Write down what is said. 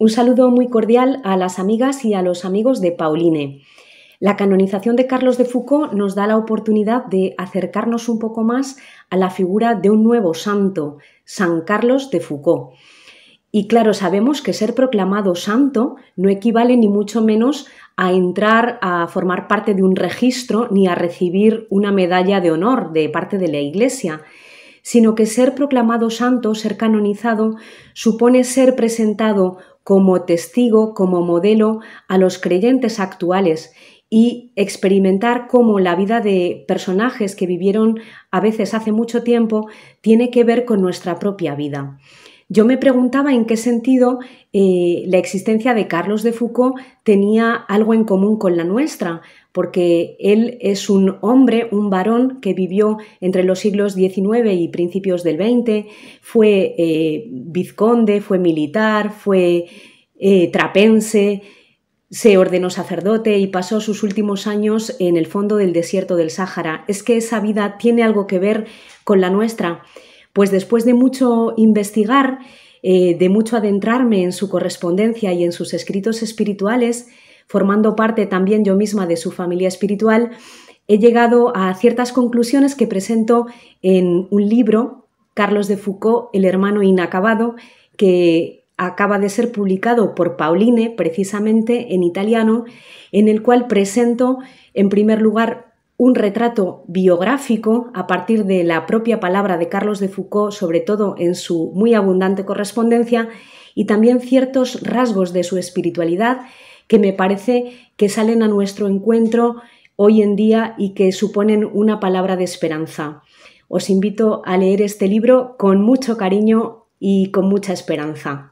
Un saludo muy cordial a las amigas y a los amigos de Pauline. La canonización de Carlos de Foucault nos da la oportunidad de acercarnos un poco más a la figura de un nuevo santo, San Carlos de Foucault. Y claro, sabemos que ser proclamado santo no equivale ni mucho menos a entrar a formar parte de un registro ni a recibir una medalla de honor de parte de la Iglesia sino que ser proclamado santo, ser canonizado, supone ser presentado como testigo, como modelo a los creyentes actuales y experimentar cómo la vida de personajes que vivieron a veces hace mucho tiempo tiene que ver con nuestra propia vida. Yo me preguntaba en qué sentido eh, la existencia de Carlos de Foucault tenía algo en común con la nuestra, porque él es un hombre, un varón que vivió entre los siglos XIX y principios del XX, fue eh, vizconde, fue militar, fue eh, trapense, se ordenó sacerdote y pasó sus últimos años en el fondo del desierto del Sáhara. Es que esa vida tiene algo que ver con la nuestra. Pues después de mucho investigar, eh, de mucho adentrarme en su correspondencia y en sus escritos espirituales, formando parte también yo misma de su familia espiritual, he llegado a ciertas conclusiones que presento en un libro, Carlos de Foucault, El hermano inacabado, que acaba de ser publicado por Pauline, precisamente en italiano, en el cual presento, en primer lugar, un retrato biográfico a partir de la propia palabra de Carlos de Foucault, sobre todo en su muy abundante correspondencia, y también ciertos rasgos de su espiritualidad que me parece que salen a nuestro encuentro hoy en día y que suponen una palabra de esperanza. Os invito a leer este libro con mucho cariño y con mucha esperanza.